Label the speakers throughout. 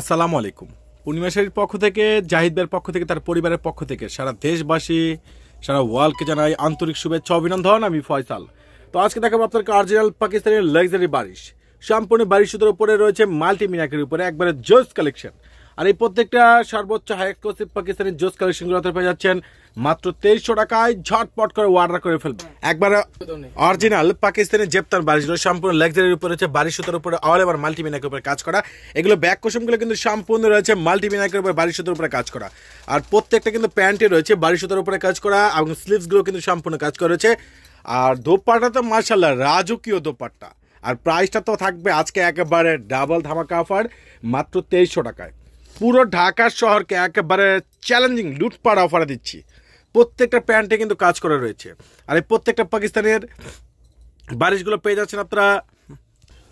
Speaker 1: আসসালামু আলাইকুম পূর্ণিমাশারীর পক্ষ থেকে জাহিদের পক্ষ থেকে তার পরিবারের পক্ষ থেকে সারা দেশবাসী সারা ওয়ার্ল্ডকে জানাই আন্তরিক শুভেচ্ছা অভিনন্দন আমি ফয়সাল তো আজকে দেখাবো আপনার কার্জিনাল পাকিস্তানের লাক্সারি বারিশ সম্পূর্ণ বারিশ উপরে রয়েছে মাল্টি মিনাকের উপরে একবারে জোস কালেকশন আর এই প্রত্যেকটা সর্বোচ্চ হাই এক্সক্লুসিভ পাকিস্তানি জোস কালেকশনগুলো পেয়ে যাচ্ছেন মাত্র তেইশশো টাকায় ঝটপট করে ওয়ার্ডার করে ফেলবে একবার অরিজিনাল পাকিস্তানি জেপ্তার বাড়ি সম্পূর্ণ লেগজারির উপরে রয়েছে বাড়ি সুতার উপরে অল এবার মাল্টিমিনাকের উপরে কাজ করা এগুলো ব্যাক কোশমগুলো কিন্তু সম্পূর্ণ রয়েছে মাল্টিমিনাকের উপরে বাড়ি সুতার উপরে কাজ করা আর প্রত্যেকটা কিন্তু প্যান্টে রয়েছে বাড়ি সুতার উপরে কাজ করা এবং স্লিভসগুলো কিন্তু সম্পূর্ণ কাজ করা রয়েছে আর দোপাট্টা তো মার্শাল্লাহ রাজকীয় দোপাট্টা আর প্রাইসটা তো থাকবে আজকে একেবারে ডাবল ধামাকা অফার মাত্র তেইশশো টাকায় পুরো ঢাকা শহরকে একেবারে চ্যালেঞ্জিং লুটপাট অফারে দিচ্ছি প্রত্যেকটা প্যান্টে কিন্তু কাজ করে রয়েছে আর এই প্রত্যেকটা পাকিস্তানের বারিশগুলো পেয়ে যাচ্ছেন আপনারা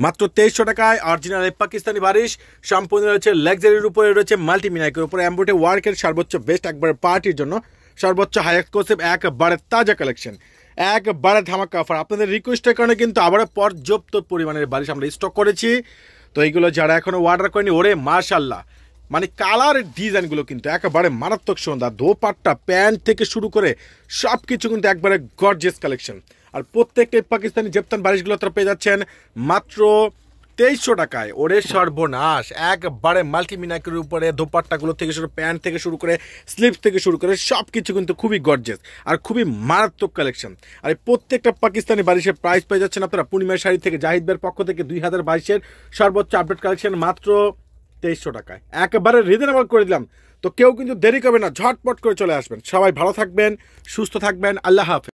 Speaker 1: মাত্র তেইশশো টাকায় অরিজিনাল পাকিস্তানি বারিশ সম্পূর্ণ রয়েছে লাক্সারির উপরে রয়েছে মাল্টিমিনাইকের উপরে অ্যাম্বোটে ওয়ার্কের সর্বোচ্চ বেস্ট একবার পার্টির জন্য সর্বোচ্চ হাই এক্সক্লোসিভ একবারে তাজা কালেকশন একবারে ধামাকা অফার আপনাদের রিকোয়েস্টের কারণে কিন্তু আবারও পর্যাপ্ত পরিমাণের বারিশ আমরা স্টক করেছি তো এইগুলো যারা এখনও অর্ডার করেনি ওরে মার্শাল্লাহ মানে কালারের ডিজাইনগুলো কিন্তু একেবারে মারাত্মক সন্ধ্যা দোপাট্টা প্যান্ট থেকে শুরু করে সব কিছু কিন্তু একবারে গর্জিয়াস কালেকশন আর প্রত্যেকটাই পাকিস্তানি জেপ্তান বারিশগুলো তারা পেয়ে যাচ্ছেন মাত্র তেইশশো টাকায় ওরে সর্বনাশ একবারে মাল্টিমিনাকের উপরে দোপাট্টাগুলো থেকে শুরু প্যান্ট থেকে শুরু করে স্লিপস থেকে শুরু করে সব কিছু কিন্তু খুবই গর্জেস আর খুবই মারাত্মক কালেকশন আর প্রত্যেকটা পাকিস্তানি বারিশের প্রাইস পেয়ে যাচ্ছেন আপনারা পূর্ণিমার শাড়ি থেকে জাহিদবের পক্ষ থেকে দুই হাজার বাইশের সর্বোচ্চ আপডেট কালেকশন মাত্র তেইশশো টাকায় একেবারে রিজনেবল করে দিলাম তো কেউ কিন্তু দেরি করবে না ঝটপট করে চলে আসবেন সবাই ভালো থাকবেন সুস্থ থাকবেন আল্লাহ হাফেজ